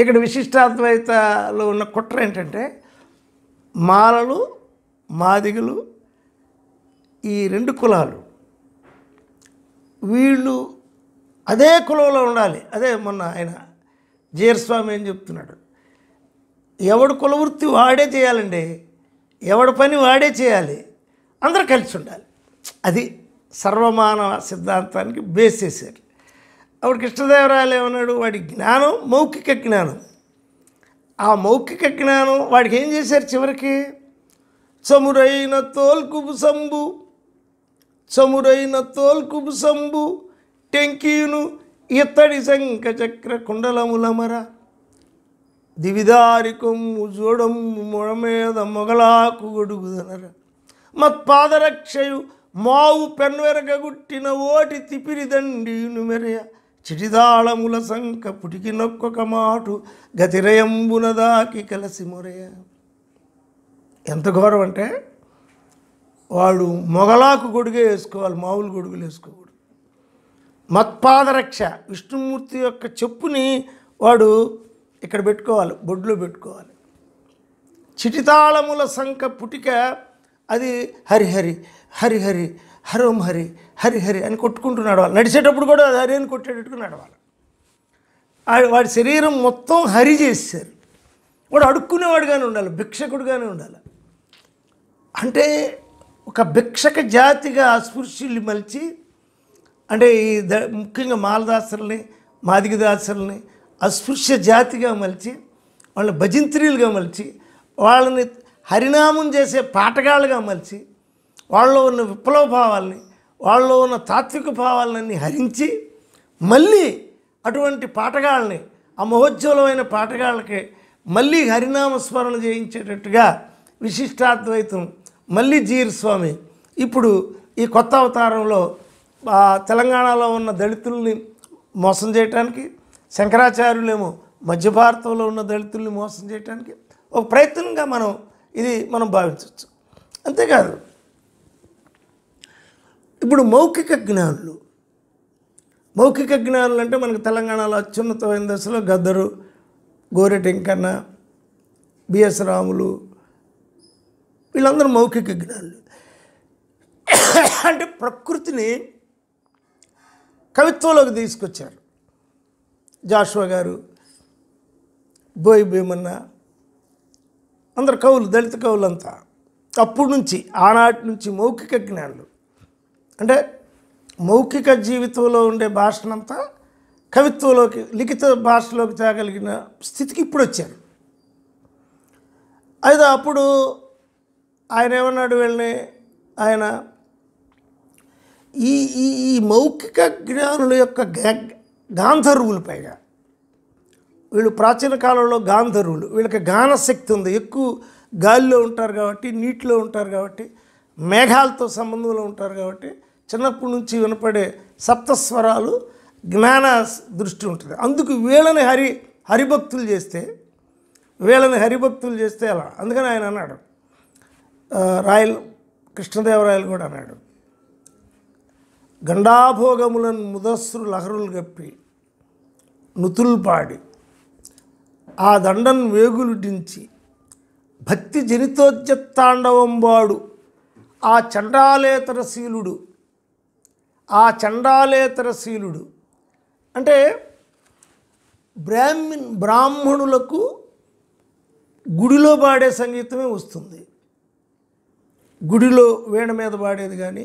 ఇక్కడ విశిష్టాద్వైతలో ఉన్న కుట్ర ఏంటంటే మాలలు మాదిగులు ఈ రెండు కులాలు వీళ్ళు అదే కులంలో ఉండాలి అదే మొన్న ఆయన జీరస్వామి అని చెప్తున్నాడు ఎవడు కులవృత్తి వాడే చేయాలండి ఎవడి పని వాడే చేయాలి అందరూ కలిసి ఉండాలి అది సర్వమానవ సిద్ధాంతానికి బేస్ చేశారు అప్పుడు కృష్ణదేవరాయలు ఏమన్నాడు వాడి జ్ఞానం మౌఖిక జ్ఞానం ఆ మౌఖిక జ్ఞానం వాడికి ఏం చేశారు చివరికి చమురైన తోల్కుబు సంబు చమురైన తోల్కుబు సంబు టెంకీను ఇత్తడి శంఖ చక్ర కుండలములమర దివిదారికం జోడం మొడమేద మొగలాకు గొడుగుదనర మత్పాదరక్షయు మావు పెన్వెరగగుట్టిన ఓటి తిపిరిదండి నుమెరయ చిటిదాళముల సంక పుటికి నొక్కొక మాటు గతిరయంబున దాకి కలిసి మొరయ ఎంత ఘోరం అంటే వాడు మొగలాకు గొడుగే వేసుకోవాలి మామూలు గొడుగులు వేసుకోకూడదు మత్పాదరక్ష విష్ణుమూర్తి యొక్క చెప్పుని వాడు ఇక్కడ పెట్టుకోవాలి బొడ్లో పెట్టుకోవాలి చిటితాళముల సంఖ పుటిక అది హరిహరి హరిహరి హరోం హరి హరి హరి అని కొట్టుకుంటూ నడవాలి నడిచేటప్పుడు కూడా హరి అని కొట్టేటట్టుగా నడవాలి వాడి శరీరం మొత్తం హరి చేశారు వాడు అడుక్కునేవాడుగానే ఉండాలి భిక్షకుడుగానే ఉండాలి అంటే ఒక భిక్షక జాతిగా అస్పృశ్యుల్ని మలిచి అంటే ఈ ద ముఖ్యంగా మాలదాసుల్ని మాదిగదాసుల్ని అస్పృశ్య జాతిగా మలిచి వాళ్ళని భజింత్రీలుగా మలిచి వాళ్ళని హరినామం చేసే పాటగాళ్ళుగా మలిచి వాళ్ళలో ఉన్న విప్లవ భావాల్ని వాళ్ళలో ఉన్న తాత్విక భావాలన్నీ హరించి మళ్ళీ అటువంటి పాటగాళ్ళని ఆ మహోజ్వలమైన పాటగాళ్ళకి మళ్ళీ స్మరణ చేయించేటట్టుగా విశిష్టాద్వైతం మళ్ళీ స్వామి ఇప్పుడు ఈ కొత్త అవతారంలో తెలంగాణలో ఉన్న దళితుల్ని మోసం చేయటానికి శంకరాచార్యులేమో మధ్య భారతంలో ఉన్న దళితుల్ని మోసం చేయటానికి ఒక ప్రయత్నంగా మనం ఇది మనం భావించవచ్చు అంతేకాదు ఇప్పుడు మౌఖిక జ్ఞానులు మౌఖిక జ్ఞానులు అంటే మనకు తెలంగాణలో అత్యున్నతమైన దశలో గద్దరు గోరెటెంకన్న బిఎస్ రాములు వీళ్ళందరూ మౌఖిక జ్ఞానులు అంటే ప్రకృతిని కవిత్వంలోకి తీసుకొచ్చారు జాషువా గారు బోయి భీమన్న అందరు కవులు దళిత కవులంతా అప్పటి నుంచి ఆనాటి నుంచి మౌఖిక జ్ఞానులు అంటే మౌఖిక జీవితంలో ఉండే భాషనంతా కవిత్వంలోకి లిఖిత భాషలోకి తేగలిగిన స్థితికి ఇప్పుడు వచ్చారు అయితే అప్పుడు ఆయన ఏమన్నాడు వెళ్ళి ఆయన ఈ ఈ ఈ మౌఖిక జ్ఞానుల యొక్క గాంధర్వులు పైగా వీళ్ళు ప్రాచీన కాలంలో గాంధర్వులు వీళ్ళకి గానశక్తి ఉంది ఎక్కువ గాలిలో ఉంటారు కాబట్టి నీటిలో ఉంటారు కాబట్టి మేఘాలతో సంబంధంలో ఉంటారు కాబట్టి చిన్నప్పటి నుంచి వినపడే సప్తస్వరాలు జ్ఞాన దృష్టి ఉంటుంది అందుకు వీళ్ళని హరి హరిభక్తులు చేస్తే వీళ్ళని హరిభక్తులు చేస్తే అలా అందుకని ఆయన అన్నాడు రాయల్ కృష్ణదేవరాయలు కూడా అన్నాడు గండాభోగములను ముదస్సురు లహరులు గప్పి నుతులు పాడి ఆ దండను వేగులుడించి భక్తి జనితోజ్జ తాండవం వాడు ఆ చండాలేతర శీలుడు ఆ చండాలేతర శీలుడు అంటే బ్రాహ్మి బ్రాహ్మణులకు గుడిలో పాడే సంగీతమే వస్తుంది గుడిలో వీణ మీద పాడేది కానీ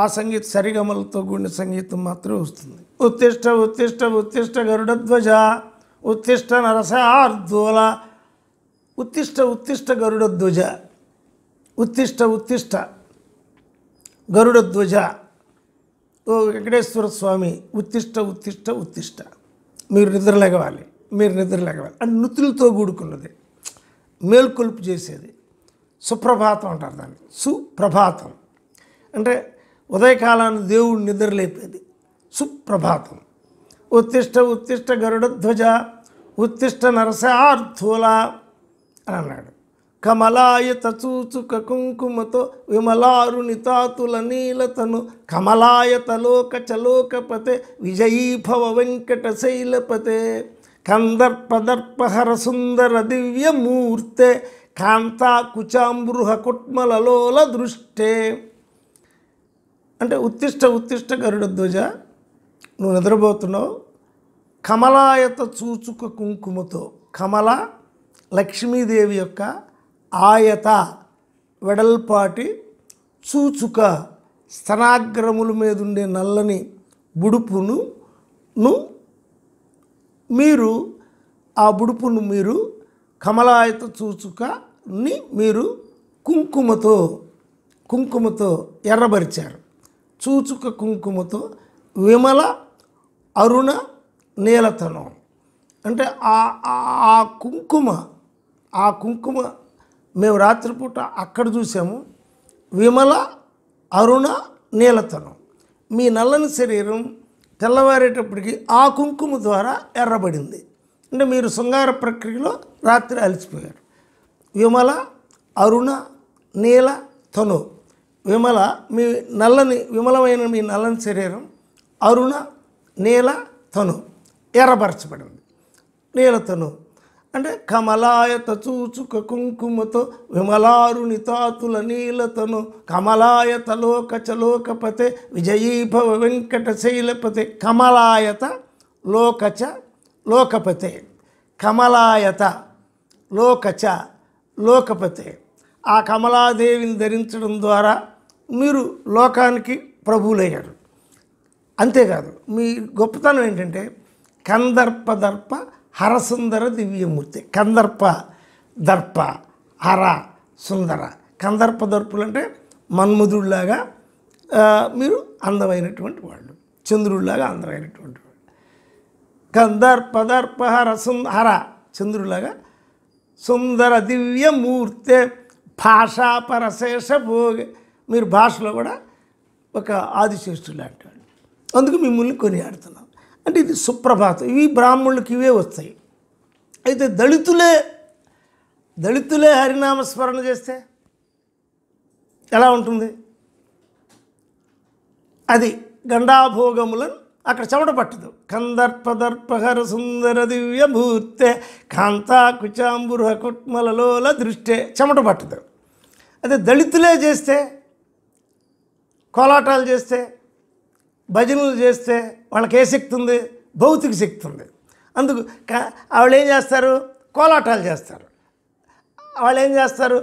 ఆ సంగీత సరిగమలతో కూడిన సంగీతం మాత్రమే వస్తుంది ఉత్తిష్ట ఉత్తిష్ట ఉత్తిష్ట గరుడధ్వజ ఉత్తిష్ట ఆర్ధోల ఉత్తిష్ట ఉత్తిష్ట గరుడధ్వజ ఉత్తిష్ట ఉత్తిష్ట గరుడధ్వజ ఓ వెంకటేశ్వర స్వామి ఉత్తిష్ట ఉత్తిష్ట ఉత్తిష్ట మీరు నిద్రలేగవాలి మీరు నిద్రలేగవాలి అని నుతులతో కూడుకున్నది మేల్కొల్పు చేసేది సుప్రభాతం అంటారు దాన్ని సుప్రభాతం అంటే ఉదయకాలాన్ని దేవుడు నిద్రలేపేది సుప్రభాతం ఉత్తిష్ట ఉత్తిష్ట గరుడధ్వజ ఉత్తిష్ట నరసార్థూల అని అన్నాడు కమలాయత చూచుక కుంకుమతో విమలారుని తాతుల నీలతను కమలాయత లోక చలోకపతే విజయీభవ వెంకట శైలపతే కందర్పదర్పహర సుందర దివ్యమూర్తే కాంతాకుచాంబృహ కుట్మలలోల దృష్టే అంటే ఉత్తిష్ట ఉత్తిష్ట గరుడ ధ్వజ నువ్వు నిద్రపోతున్నావు కమలాయత చూచుక కుంకుమతో కమల లక్ష్మీదేవి యొక్క ఆయత వెడల్పాటి చూచుక స్తనాగ్రముల మీదుండే నల్లని బుడుపును మీరు ఆ బుడుపును మీరు కమలాయత చూచుకని మీరు కుంకుమతో కుంకుమతో ఎర్రబరిచారు చూచుక కుంకుమతో విమల అరుణ నీలతనం అంటే ఆ కుంకుమ ఆ కుంకుమ మేము రాత్రిపూట అక్కడ చూసాము విమల అరుణ నీలతనం మీ నల్లని శరీరం తెల్లవారేటప్పటికి ఆ కుంకుమ ద్వారా ఎర్రబడింది అంటే మీరు శృంగార ప్రక్రియలో రాత్రి అలసిపోయారు విమల అరుణ నీల తను విమల మీ నల్లని విమలమైన మీ నల్లని శరీరం అరుణ నీల తను ఎర్రపరచబడింది నీల తను అంటే కమలాయత చూచుక కుంకుమతో విమలారుని తాతుల నీలతను కమలాయత లోక చలోకపతే విజయీభవ వెంకట శైలపతే కమలాయత లోకచ లోకపతే కమలాయత లోకచ లోకపతే ఆ కమలాదేవిని ధరించడం ద్వారా మీరు లోకానికి ప్రభువులయ్యారు అంతేకాదు మీ గొప్పతనం ఏంటంటే కందర్పదర్ప హరసుందర దివ్యమూర్తి కందర్ప దర్ప హర సుందర కందర్ప దర్పులు అంటే మన్ముధుడిలాగా మీరు అందమైనటువంటి వాళ్ళు చంద్రుడిలాగా అందమైనటువంటి వాళ్ళు కందర్ప దర్ప హర సుంద హర చంద్రుడిలాగా సుందర దివ్యమూర్తి భాషా పరశేష భోగి మీరు భాషలో కూడా ఒక ఆదిశేష్ఠులు లాంటి వాళ్ళు అందుకు మిమ్మల్ని కొనియాడుతున్నాం అంటే ఇది సుప్రభాతం ఇవి బ్రాహ్మణులకి ఇవే వస్తాయి అయితే దళితులే దళితులే హరినామస్మరణ చేస్తే ఎలా ఉంటుంది అది గండాభోగములను అక్కడ చెమట పట్టదు కందర్పదర్పహర సుందర దివ్యభూర్తే కాంతాకుచాంబుర కుట్మలలోల దృష్టే చెమట పట్టదు అదే దళితులే చేస్తే కోలాటాలు చేస్తే భజనలు చేస్తే వాళ్ళకి ఏ శక్తి ఉంది భౌతిక శక్తి ఉంది అందుకు వాళ్ళు ఏం చేస్తారు కోలాటాలు చేస్తారు వాళ్ళు ఏం చేస్తారు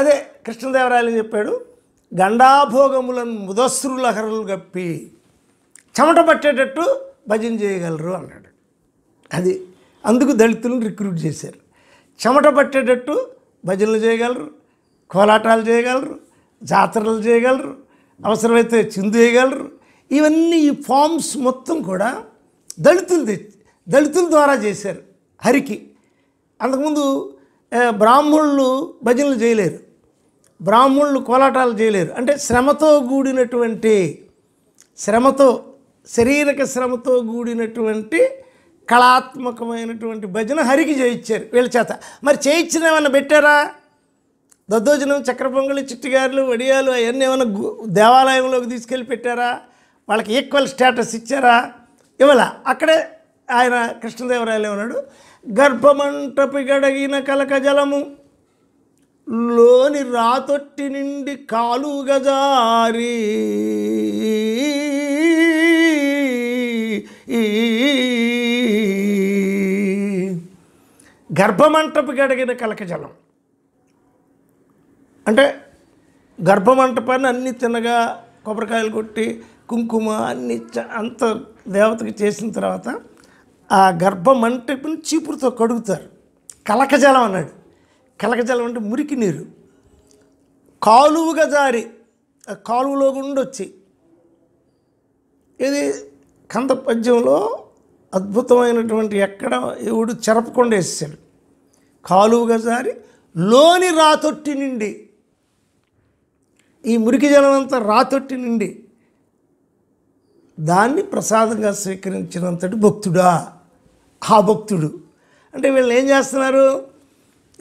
అదే కృష్ణదేవరాయలు చెప్పాడు గండాభోగములను ముదస్రు లహరులు కప్పి చెమట పట్టేటట్టు భజన చేయగలరు అన్నాడు అది అందుకు దళితులను రిక్రూట్ చేశారు చెమట పట్టేటట్టు భజనలు చేయగలరు కోలాటాలు చేయగలరు జాతరలు చేయగలరు అవసరమైతే చిందు చేయగలరు ఇవన్నీ ఈ ఫామ్స్ మొత్తం కూడా దళితులు దళితుల ద్వారా చేశారు హరికి అంతకుముందు బ్రాహ్మణులు భజనలు చేయలేరు బ్రాహ్మణులు కోలాటాలు చేయలేరు అంటే శ్రమతో కూడినటువంటి శ్రమతో శారీరక శ్రమతో కూడినటువంటి కళాత్మకమైనటువంటి భజన హరికి చేయించారు వీళ్ళ చేత మరి చేయించిన ఏమైనా పెట్టారా దద్దోజనం చక్ర పొంగలి చిట్టిగారులు వడియాలు అవన్నీ ఏమైనా దేవాలయంలోకి తీసుకెళ్ళి పెట్టారా వాళ్ళకి ఈక్వల్ స్టేటస్ ఇచ్చారా ఇవ్వాల అక్కడే ఆయన కృష్ణదేవరాయలు ఏమన్నాడు కలక జలము లోని రాతొట్టి నిండి కాలుగజారి గర్భమంటపు గడిగిన జలం అంటే గర్భమంటపాన్ని అన్ని తిన్నగా కొబ్బరికాయలు కొట్టి కుంకుమ అన్ని అంత దేవతకి చేసిన తర్వాత ఆ మంటను చీపురుతో కడుగుతారు కలకజలం అన్నాడు కలకజలం అంటే మురికి నీరు కాలువగా జారి ఆ కాలువలో గుండి వచ్చి ఇది కంద పద్యంలో అద్భుతమైనటువంటి ఎక్కడ ఎవడు చెరపకుండా వేసాడు కాలువగా జారి లోని రాతొట్టి నిండి ఈ మురికి జలం అంతా రాతొట్టి నిండి దాన్ని ప్రసాదంగా స్వీకరించినంతటి భక్తుడా ఆ భక్తుడు అంటే వీళ్ళు ఏం చేస్తున్నారు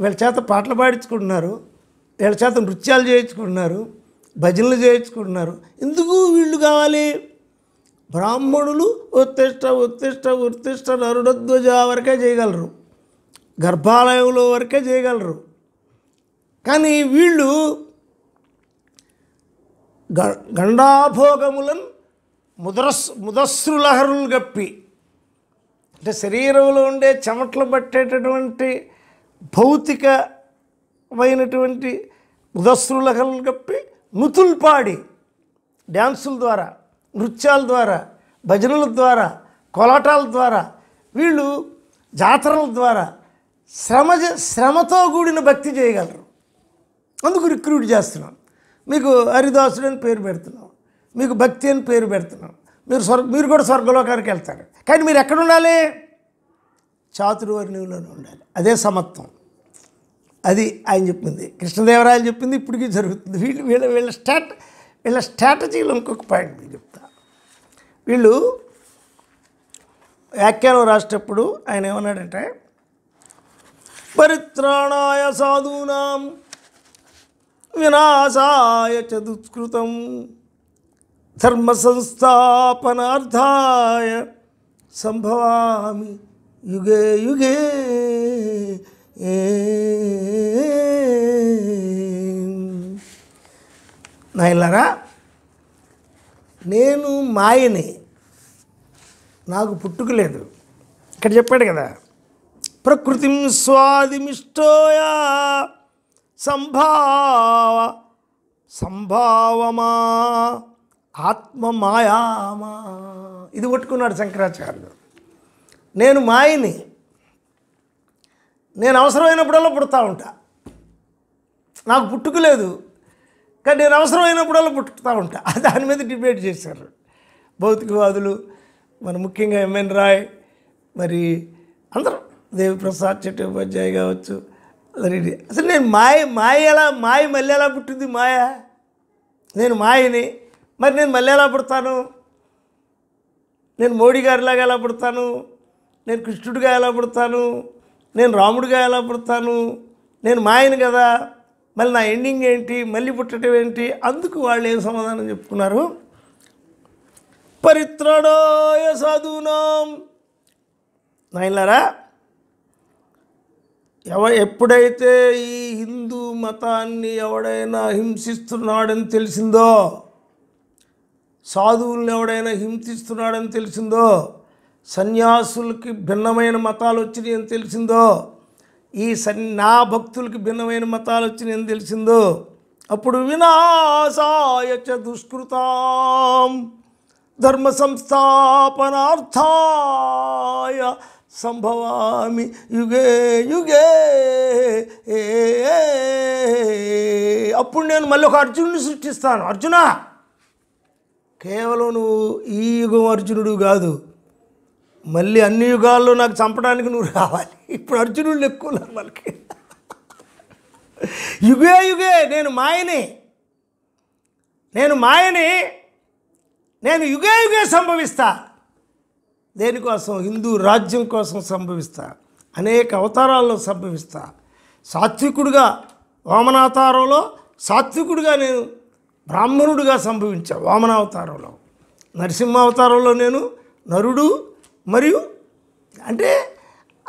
వీళ్ళ చేత పాటలు పాడించుకుంటున్నారు వీళ్ళ చేత నృత్యాలు చేయించుకుంటున్నారు భజనలు చేయించుకుంటున్నారు ఎందుకు వీళ్ళు కావాలి బ్రాహ్మణులు ఉత్తిష్ట ఉత్తిష్ట ఉత్తిష్ట నరుడధ్వజ వరకే చేయగలరు గర్భాలయంలో వరకే చేయగలరు కానీ వీళ్ళు గండాభోగములను ముదరస్ ముదస్రులహరులు గప్పి అంటే శరీరంలో ఉండే చెమట్లు పట్టేటటువంటి భౌతికమైనటువంటి ముదస్రులహరులు గప్పి నుతులు పాడి డ్యాన్సుల ద్వారా నృత్యాల ద్వారా భజనల ద్వారా కోలాటాల ద్వారా వీళ్ళు జాతరల ద్వారా శ్రమ శ్రమతో కూడిన భక్తి చేయగలరు అందుకు రిక్రూట్ చేస్తున్నాం మీకు హరిదాసుడు అని పేరు పెడుతున్నాం మీకు భక్తి అని పేరు పెడుతున్నాం మీరు స్వర్గ మీరు కూడా స్వర్గలోకానికి వెళ్తారు కానీ మీరు ఎక్కడ ఉండాలి చాతుర్వర్ణిలో ఉండాలి అదే సమత్వం అది ఆయన చెప్పింది కృష్ణదేవరాయలు చెప్పింది ఇప్పటికీ జరుగుతుంది వీళ్ళు వీళ్ళ వీళ్ళ స్ట్రాట వీళ్ళ స్ట్రాటజీలో ఇంకొక పాయింట్ మీకు చెప్తా వీళ్ళు వ్యాఖ్యానం రాసేటప్పుడు ఆయన ఏమన్నాడంటే పరిత్రాణాయ సాధూనాం వినాశాయ చదుకృతం ధర్మ సంస్థాపనార్థాయ సంభవామి యుగే యుగే నాయలారా నేను మాయని నాకు పుట్టుకలేదు ఇక్కడ చెప్పాడు కదా ప్రకృతి స్వాదిమిష్టోయా సంభావ సంభావమా ఆత్మ మాయామా ఇది పట్టుకున్నాడు శంకరాచార్యుడు నేను మాయని నేను అవసరమైనప్పుడల్లా పుడతా ఉంటా నాకు పుట్టుకలేదు కానీ నేను అవసరమైనప్పుడల్లా పుట్టుతూ ఉంటా దాని మీద డిబేట్ చేశారు భౌతికవాదులు మరి ముఖ్యంగా ఎంఎన్ రాయ్ మరి అందరూ దేవిప్రసాద్ చట్టోపాధ్యాయ కావచ్చు అసలు నేను మాయ మాయ ఎలా మాయ మళ్ళీ ఎలా పుట్టింది మాయ నేను మాయని మరి నేను మళ్ళీ ఎలా పుడతాను నేను మోడీ గారిలాగా ఎలా పుడతాను నేను కృష్ణుడిగా ఎలా పుడతాను నేను రాముడిగా ఎలా పుడతాను నేను మాయను కదా మళ్ళీ నా ఎండింగ్ ఏంటి మళ్ళీ పుట్టడం ఏంటి అందుకు వాళ్ళు ఏం సమాధానం చెప్పుకున్నారు పరిత్రణాయ సాధునాం నాయనారా ఎవ ఎప్పుడైతే ఈ హిందూ మతాన్ని ఎవడైనా హింసిస్తున్నాడని తెలిసిందో సాధువుల్ని ఎవడైనా హింసిస్తున్నాడని తెలిసిందో సన్యాసులకి భిన్నమైన మతాలు వచ్చినాయి అని తెలిసిందో ఈ సన్ నా భక్తులకి భిన్నమైన మతాలు వచ్చినాయి అని తెలిసిందో అప్పుడు వినాశాయ చ దుష్కృతాం ధర్మ సంస్థాపనార్థాయ సంభవామి యుగే యుగే అప్పుడు నేను మళ్ళీ ఒక అర్జునుడిని సృష్టిస్తాను అర్జునా కేవలం నువ్వు ఈ యుగం అర్జునుడు కాదు మళ్ళీ అన్ని యుగాల్లో నాకు చంపడానికి నువ్వు రావాలి ఇప్పుడు అర్జునుడు ఎక్కువ మనకి యుగే యుగే నేను మాయని నేను మాయని నేను యుగే యుగే సంభవిస్తా దేనికోసం హిందూ రాజ్యం కోసం సంభవిస్తా అనేక అవతారాల్లో సంభవిస్తా సాత్వికుడుగా వామనావతారంలో సాత్వికుడుగా నేను బ్రాహ్మణుడుగా సంభవించా వామనావతారంలో నరసింహావతారంలో నేను నరుడు మరియు అంటే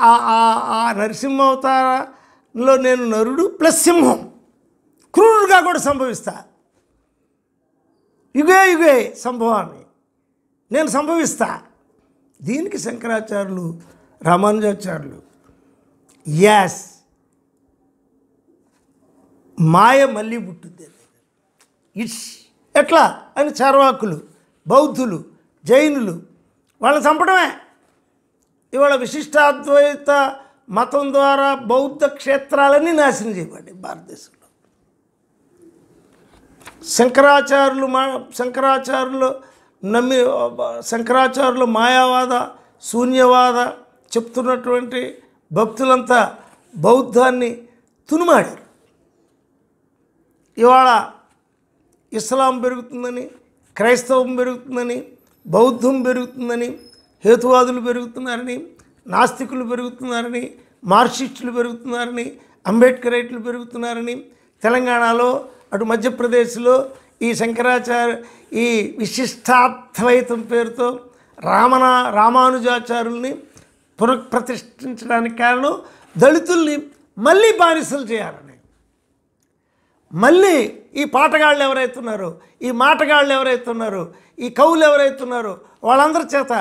ఆ నరసింహావతారంలో నేను నరుడు ప్లస్ సింహం క్రూరుడుగా కూడా సంభవిస్తా యుగే యుగే సంభవాన్ని నేను సంభవిస్తా దీనికి శంకరాచార్యులు రామానుజాచార్యులు యాస్ మాయ మళ్ళీ పుట్టుద్ది ఇట్స్ ఎట్లా అని చార్వాకులు బౌద్ధులు జైనులు వాళ్ళ చంపడమే ఇవాళ విశిష్టాద్వైత మతం ద్వారా బౌద్ధ క్షేత్రాలన్నీ నాశనం చేయబడ్డాయి భారతదేశంలో శంకరాచార్యులు మా శంకరాచార్యులు నమ్మి శంకరాచార్యులు మాయావాద శూన్యవాద చెప్తున్నటువంటి భక్తులంతా బౌద్ధాన్ని తునుమాడారు ఇవాళ ఇస్లాం పెరుగుతుందని క్రైస్తవం పెరుగుతుందని బౌద్ధం పెరుగుతుందని హేతువాదులు పెరుగుతున్నారని నాస్తికులు పెరుగుతున్నారని మార్క్సిస్టులు పెరుగుతున్నారని అంబేద్కరైట్లు పెరుగుతున్నారని తెలంగాణలో అటు మధ్యప్రదేశ్లో ఈ శంకరాచార్య ఈ విశిష్టాద్వైతం పేరుతో రామణ రామానుజాచారుల్ని పునఃప్రతిష్ఠించడానికి కారణం దళితుల్ని మళ్ళీ బానిసలు చేయాలని మళ్ళీ ఈ పాటగాళ్ళు ఎవరైతున్నారో ఈ మాటగాళ్ళు ఎవరైతున్నారో ఈ కవులు ఎవరైతున్నారో వాళ్ళందరి చేత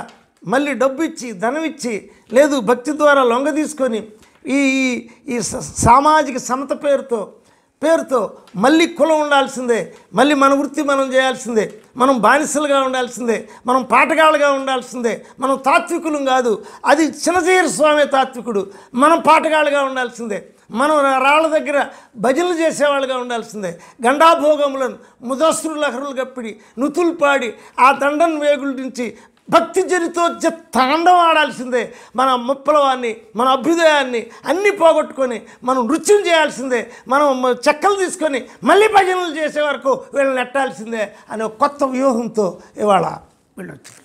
మళ్ళీ డబ్బు ఇచ్చి ధనం ఇచ్చి లేదు భక్తి ద్వారా లొంగ తీసుకొని ఈ ఈ సామాజిక సమత పేరుతో పేరుతో మళ్ళీ కులం ఉండాల్సిందే మళ్ళీ మన వృత్తి మనం చేయాల్సిందే మనం బానిసలుగా ఉండాల్సిందే మనం పాటగాళ్ళుగా ఉండాల్సిందే మనం తాత్వికులం కాదు అది చిన్నజీర స్వామి తాత్వికుడు మనం పాటగాళ్ళుగా ఉండాల్సిందే మనం రాళ్ళ దగ్గర భజనలు చేసేవాళ్ళుగా ఉండాల్సిందే గండాభోగములను లహరులు గప్పిడి నుతులు పాడి ఆ దండను వేగుల నుంచి భక్తి జరితో తాండవం ఆడాల్సిందే మన ముప్పలవాన్ని మన అభ్యుదయాన్ని అన్నీ పోగొట్టుకొని మనం నృత్యం చేయాల్సిందే మనం చెక్కలు తీసుకొని మళ్ళీ భజనలు చేసే వరకు వీళ్ళని నెట్టాల్సిందే అనే కొత్త వ్యూహంతో ఇవాళ వీళ్ళు